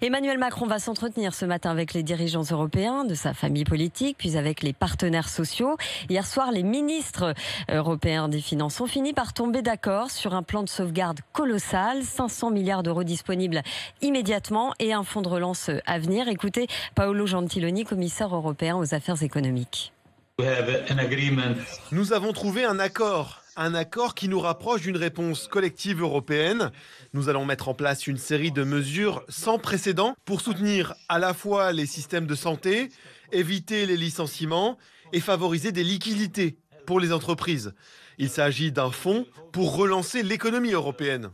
Emmanuel Macron va s'entretenir ce matin avec les dirigeants européens de sa famille politique, puis avec les partenaires sociaux. Hier soir, les ministres européens des Finances ont fini par tomber d'accord sur un plan de sauvegarde colossal, 500 milliards d'euros disponibles immédiatement et un fonds de relance à venir. Écoutez Paolo Gentiloni, commissaire européen aux affaires économiques. Nous avons trouvé un accord un accord qui nous rapproche d'une réponse collective européenne. Nous allons mettre en place une série de mesures sans précédent pour soutenir à la fois les systèmes de santé, éviter les licenciements et favoriser des liquidités pour les entreprises. Il s'agit d'un fonds pour relancer l'économie européenne.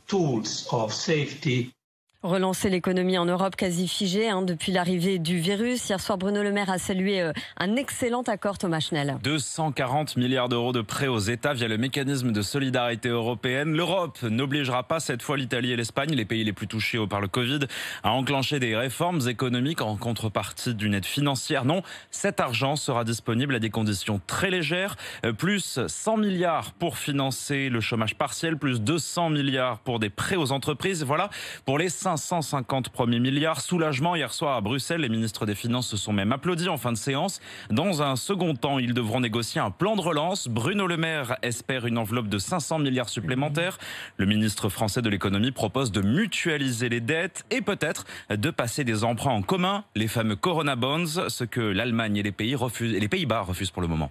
Relancer l'économie en Europe quasi figée hein, depuis l'arrivée du virus. Hier soir, Bruno Le Maire a salué euh, un excellent accord, Thomas Schnell. 240 milliards d'euros de prêts aux États via le mécanisme de solidarité européenne. L'Europe n'obligera pas cette fois l'Italie et l'Espagne, les pays les plus touchés par le Covid, à enclencher des réformes économiques en contrepartie d'une aide financière. Non, cet argent sera disponible à des conditions très légères. Euh, plus 100 milliards pour financer le chômage partiel, plus 200 milliards pour des prêts aux entreprises. Voilà pour les 5 550 premiers milliards. Soulagement hier soir à Bruxelles. Les ministres des Finances se sont même applaudis en fin de séance. Dans un second temps, ils devront négocier un plan de relance. Bruno Le Maire espère une enveloppe de 500 milliards supplémentaires. Le ministre français de l'économie propose de mutualiser les dettes et peut-être de passer des emprunts en commun, les fameux Corona Bonds, ce que l'Allemagne et les Pays-Bas refusent, refusent pour le moment.